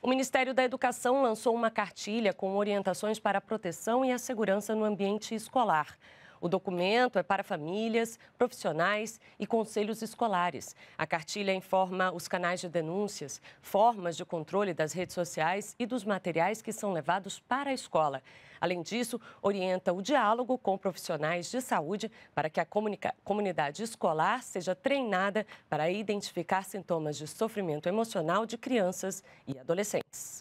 O Ministério da Educação lançou uma cartilha com orientações para a proteção e a segurança no ambiente escolar. O documento é para famílias, profissionais e conselhos escolares. A cartilha informa os canais de denúncias, formas de controle das redes sociais e dos materiais que são levados para a escola. Além disso, orienta o diálogo com profissionais de saúde para que a comunidade escolar seja treinada para identificar sintomas de sofrimento emocional de crianças e adolescentes.